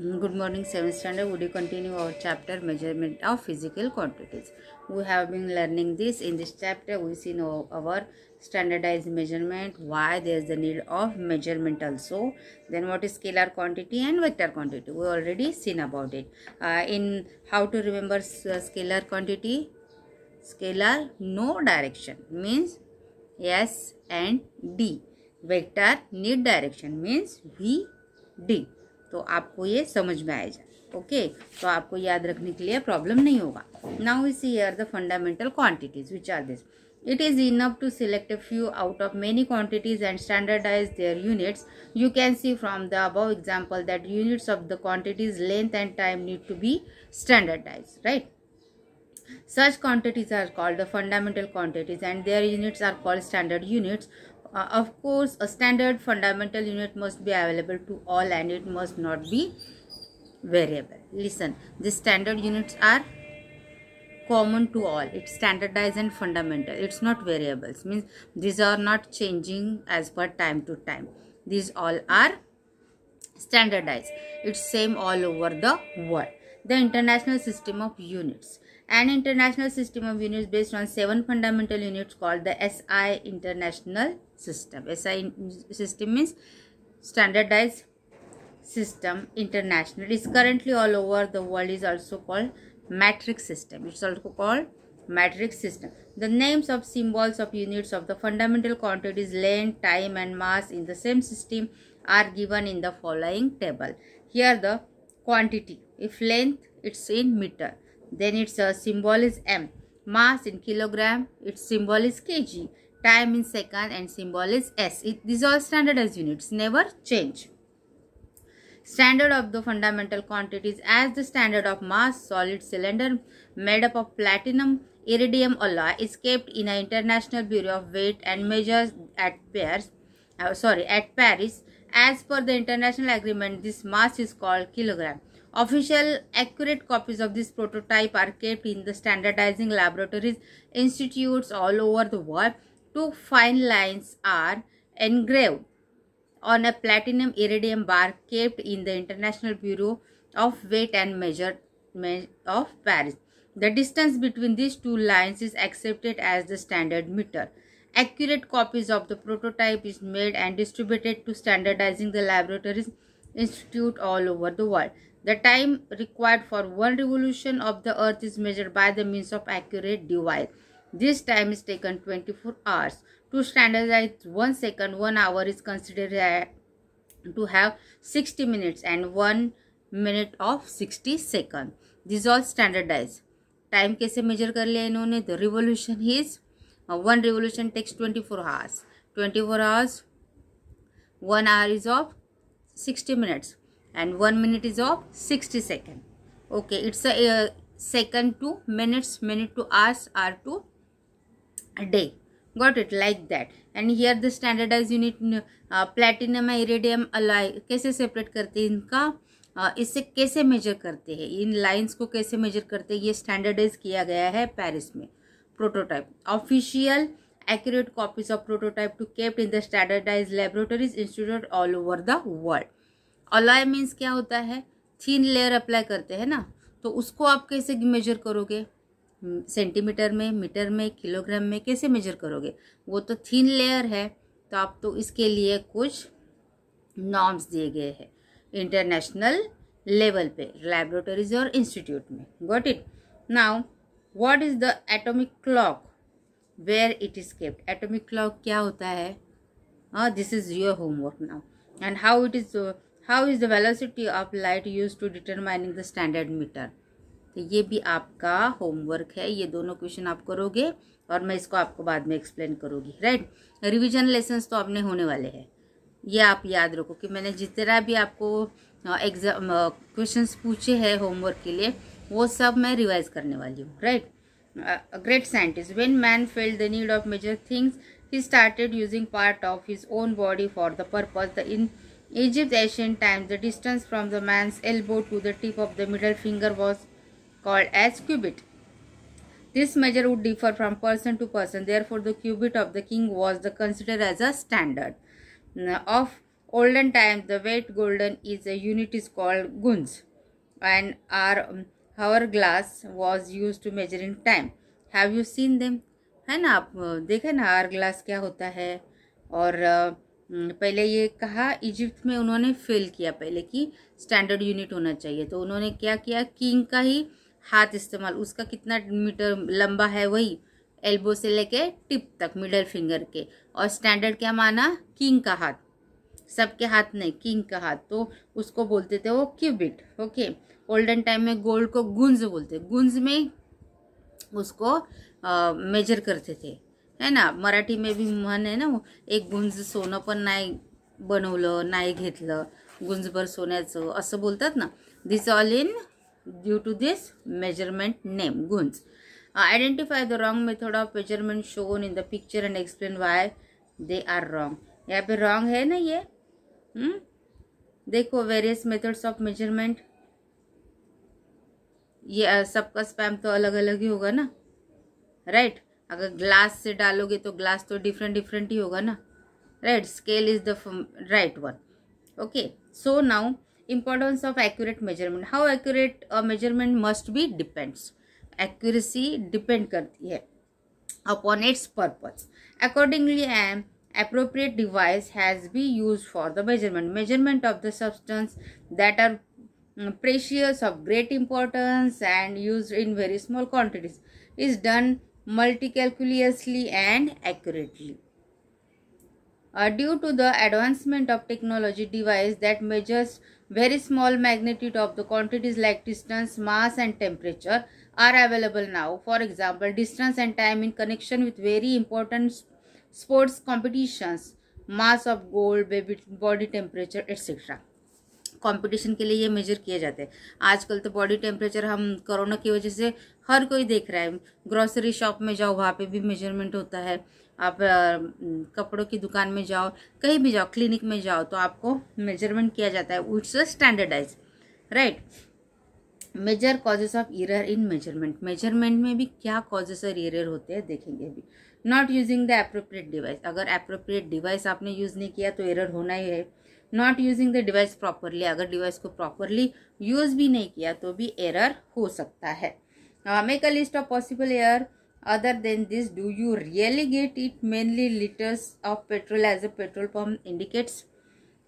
Mm, good morning 7th standard. Would you continue our chapter measurement of physical quantities? We have been learning this. In this chapter, we see now our standardized measurement, why there is the need of measurement also. Then what is scalar quantity and vector quantity. We already seen about it. Uh, in how to remember uh, scalar quantity? Scalar no direction means S and D. Vector need direction means V, D तो आपको ये समझ में आएगा okay तो आपको याद रखने के लिए प्रॉब्लम नहीं होगा now see are the fundamental quantities which are this it is enough to select a few out of many quantities and standardise their units you can see from the above example that units of the quantities length and time need to be standardise right such quantities are called the fundamental quantities and their units are called standard units uh, of course a standard fundamental unit must be available to all and it must not be variable listen the standard units are common to all it's standardized and fundamental it's not variables means these are not changing as per time to time these all are standardized it's same all over the world the international system of units an international system of units based on seven fundamental units called the SI International system. SI system means standardized system international. It's currently all over the world is also called matrix system. It's also called matrix system. The names of symbols of units of the fundamental quantities is length, time and mass in the same system are given in the following table. Here the quantity. If length, it's in meter. Then its symbol is m. Mass in kilogram, its symbol is kg Time in second and symbol is S. It, these all standardized units never change. Standard of the fundamental quantities as the standard of mass, solid cylinder made up of platinum, iridium alloy is kept in an International Bureau of Weight and Measures at Paris, uh, sorry, at Paris. As per the international agreement, this mass is called kilogram. Official accurate copies of this prototype are kept in the standardizing laboratories institutes all over the world two fine lines are engraved on a platinum iridium bar kept in the International Bureau of Weight and Measurement of Paris. The distance between these two lines is accepted as the standard meter. Accurate copies of the prototype is made and distributed to standardizing the laboratories institute all over the world. The time required for one revolution of the earth is measured by the means of accurate device. This time is taken 24 hours. To standardize 1 second, 1 hour is considered uh, to have 60 minutes and 1 minute of 60 seconds. This all standardized. Time kese measure kar liya inhone? The revolution is, uh, 1 revolution takes 24 hours. 24 hours, 1 hour is of 60 minutes and 1 minute is of sixty second. Okay, it's a uh, second to minutes, minute to hours are to day got it like that and here the standardized unit uh, platinum iridium alloy कैसे separate करते हैं इनका uh, इससे कैसे major करते हैं इन lines को कैसे मेजर करते हैं ये स्टैंडर्डाइज किया गया है पेरिस में prototype official accurate copies of prototype to kept in the standardized laboratories instituted all over the world alloy means क्या होता है thin layer apply करते हैं ना तो उसको आप कैसे मेजर करोगे सेंटीमीटर में मीटर में किलोग्राम में कैसे मेजर करोगे वो तो थीन लेयर है तो आप तो इसके लिए कुछ नॉर्म्स दिए गए हैं इंटरनेशनल लेवल पे लेबोरेटरीज और इंस्टीट्यूट में got it now what is the atomic clock where it is kept atomic clock क्या होता है हाँ this is your homework now and how it is how is the velocity of light use to determining the standard metre तो ये भी आपका homework है ये दोनों क्वेश्चन आप करोगे और मैं इसको आपको बाद में एक्सप्लेन करूँगी राइट रिविजन लेसन्स तो आपने होने वाले हैं ये आप याद रखो कि मैंने जितना भी आपको एग्जाम क्वेश्चंस पूछे हैं होमवर्क के लिए वो सब मैं रिवाइज करने वाली हूँ right great scientist when man felt the need of measure things he started using part of his own body for the purpose the in Egyptian times the distance from the man's elbow to the tip of the middle finger was called as cubit. This measure would differ from person to person. Therefore, the cubit of the king was the considered as a standard. Now, of olden time the weight golden is a unit is called guns, and our hour glass was used to measuring time. Have you seen them? है ना आप देखा ना are glass क्या होता है और पहले ये कहा इजिप्ट में उन्होंने फेल किया पहले कि स्टैंडर्ड यूनिट होना चाहिए तो उन्होंने क्या किया किंग का ही हाथ इस्तेमाल उसका कितना मीटर लंबा है वही एल्बो से लेके टिप तक मिडल फिंगर के और स्टैंडर्ड क्या माना किंग का हाथ सबके हाथ नहीं किंग का हाथ तो उसको बोलते थे वो क्यूबिट ओके ओल्डन टाइम में गोल्ड को गुंज बोलते गुंज में उसको मेजर करते थे है ना मराठी में भी मन है ना एक गुंज सोनं पण नाही बनवलं नाही घेतलं गुंजभर सोन्याचं असं बोलतात ना this all in due to this measurement name guns uh, identify the wrong method of measurement shown in the picture and explain why they are wrong yahan pe wrong hai na ye hmm dekho various methods of measurement ye uh, sabka spam to alag alag hi hoga na right? अगर glass से डालोगे तो glass तो different different ही होगा ना right scale is the right one okay so now importance of accurate measurement how accurate a measurement must be depends accuracy depend करती है upon its purpose accordingly an appropriate device has been used for the measurement measurement of the substance that are mm, precious of great importance and used in very small quantities is done multicalculously and accurately. Uh, due to the advancement of technology device that measures very small magnitude of the quantities like distance mass and temperature are available now for example distance and time in connection with very important sports competitions mass of gold baby body temperature etc competition के लिए ये major किए जाते हैं आजकल तो body temperature हम corona की वजह से हर कोई देख रहा है ग्रॉसरी शॉप में जाओ वहाँ पे भी मेजरमेंट होता है आप कपड़ों की दुकान में जाओ कहीं भी जाओ क्लिनिक में जाओ तो आपको मेजरमेंट किया जाता है it's a standardise right major causes of error in measurement measurement में भी क्या कॉजेस और एरर होते हैं देखेंगे अभी not using the appropriate device अगर अप्रोप्रिएट डिवाइस आपने यूज़ नहीं किया तो एरर होना ही है not using the device properly अगर डिवाइस को प्रॉपरली यूज़ भी नहीं किया तो भी एरर हो सकता है make a list of possible error other than this do you really get it mainly liters of petrol as a petrol pump indicates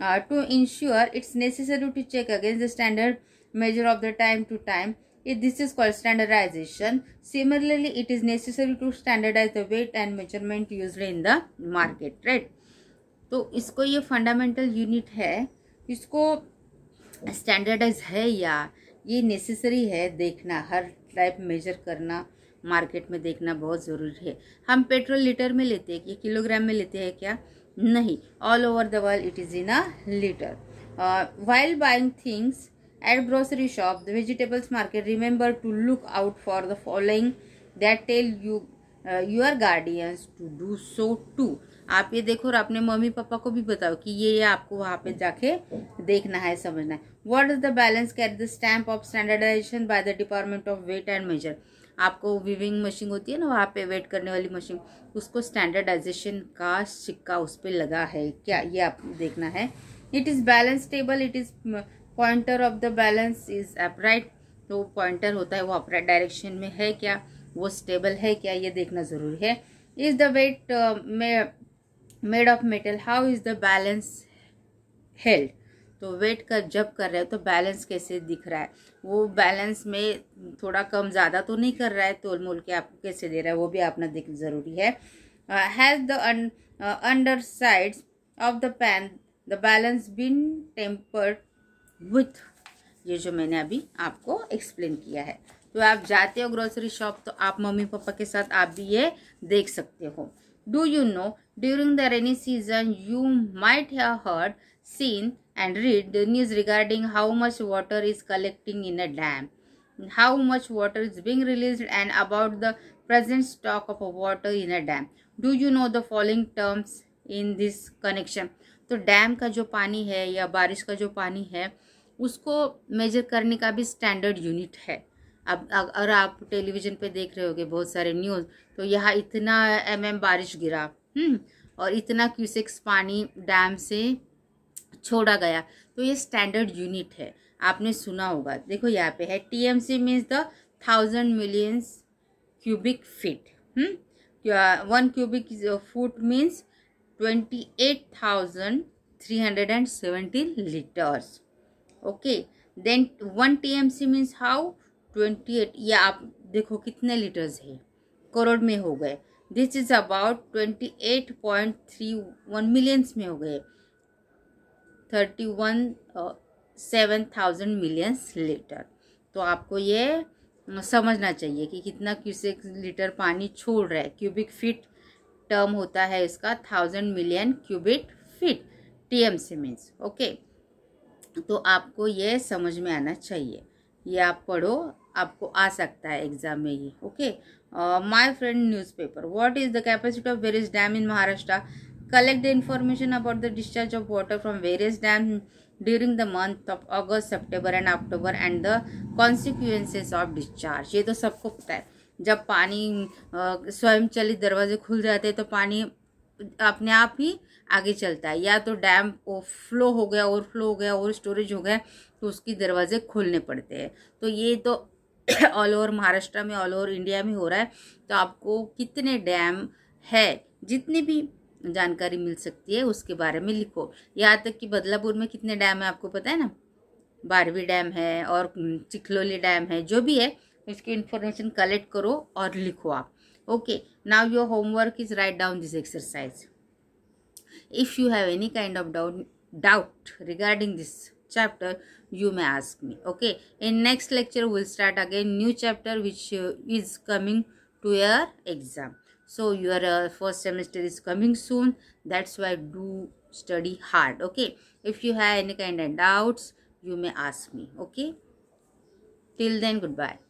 uh, to ensure it's necessary to check against the standard measure of the time to time it, this is called standardization similarly it is necessary to standardize the weight and measurement used in the market right तो इसको ये fundamental unit है इसको standardise है या ये necessary है देखना हर टाइप मेजर करना मार्केट में देखना बहुत ज़रूरी है हम पेट्रोल लीटर में लेते हैं या किलोग्राम में लेते हैं क्या नहीं all over the world it is in a litre while buying things at grocery shop the vegetables market remember to look out for the following that tell you your guardians to do so to आप ये देखो और अपने mummy papa को भी बताओ कि ये ये आपको वहाँ पे जाके देखना है समझना है what is the balance kept the stamp of standardisation by the department of weight and measure आपको विविंग मशीन होती है ना वहाँ पे वेट करने वाली मशीन उसको स्टैंडर्डाइजेशन का सिक्का उस पर लगा है क्या ये आप देखना है it is balance table it is pointer of the balance is upright तो पॉइंटर होता है वो अपराइट डायरेक्शन में है क्या वो स्टेबल है क्या ये देखना ज़रूरी है is the weight made of metal how is the balance held तो वेट कर जब कर रहे हो तो बैलेंस कैसे दिख रहा है वो बैलेंस में थोड़ा कम ज़्यादा तो नहीं कर रहा है तोल मोल के आपको कैसे दे रहा है वो भी आपना देख ज़रूरी है has the undersides of the pan the balance been tampered with ये जो मैंने अभी आपको एक्सप्लेन किया है तो आप जाते हो ग्रोसरी शॉप तो आप मम्मी पापा के साथ आप भी ये देख सकते हो do you know During the rainy season, you might have heard, seen and read the news regarding how much water is collecting in a dam, how much water is being released and about the present stock of water in a dam. Do you know the following terms in this connection? तो dam का जो पानी है या बारिश का जो पानी है उसको मेजर करने का भी स्टैंडर्ड यूनिट है अब अगर आप टेलीविज़न पे देख रहे होगे बहुत सारे न्यूज़ तो यहाँ इतना एमएम बारिश गिरा हम्म, और इतना क्यूसेक्स पानी डैम से छोड़ा गया तो ये स्टैंडर्ड यूनिट है आपने सुना होगा देखो यहाँ पे है T M C means the thousand millions cubic feet one cubic foot means twenty eight thousand three hundred and seventy litres okay then one T M C means how twenty eight ये आप देखो कितने litres है करोड़ में हो गए this is about twenty eight point three one millions में हो गए thirty one seven thousand millions litre तो आपको ये समझना चाहिए कि कितना क्यूसेक लीटर पानी छोड़ रहा है क्यूबिक फीट टर्म होता है इसका thousand million cubic feet TMC means okay तो आपको ये समझ में आना चाहिए ये आप पढ़ो आपको आ सकता है एग्ज़ाम में ये okay my friend newspaper what is the capacity of various dam in Maharashtra collect the information about the discharge of water from various dam during the month of August September and October and the consequences of discharge ये तो सबको पता है जब पानी स्वयं चलित दरवाजे खुल जाते हैं तो पानी अपने आप ही आगे चलता है या तो डैम फ्लो हो गया ओवरफ्लो हो गया ओवर स्टोरेज हो गया तो उसकी दरवाजे खोलने पड़ते हैं तो ये तो ऑल ओवर महाराष्ट्र में ऑल ओवर इंडिया में हो रहा है तो आपको कितने डैम है जितनी भी जानकारी मिल सकती है उसके बारे में लिखो यहाँ तक कि बदलापुर में कितने डैम है आपको पता है ना बारहवीं डैम है और हम्म, चिखलोली डैम है जो भी है उसकी इन्फॉर्मेशन कलेक्ट करो और लिखो आप okay now your homework is write down this exercise if you have any kind of doubt doubt regarding this chapter you may ask me okay in next lecture we'll start again new chapter which uh, is coming to your exam so your uh, first semester is coming soon that's why do study hard okay if you have any kind of doubts you may ask me okay till then goodbye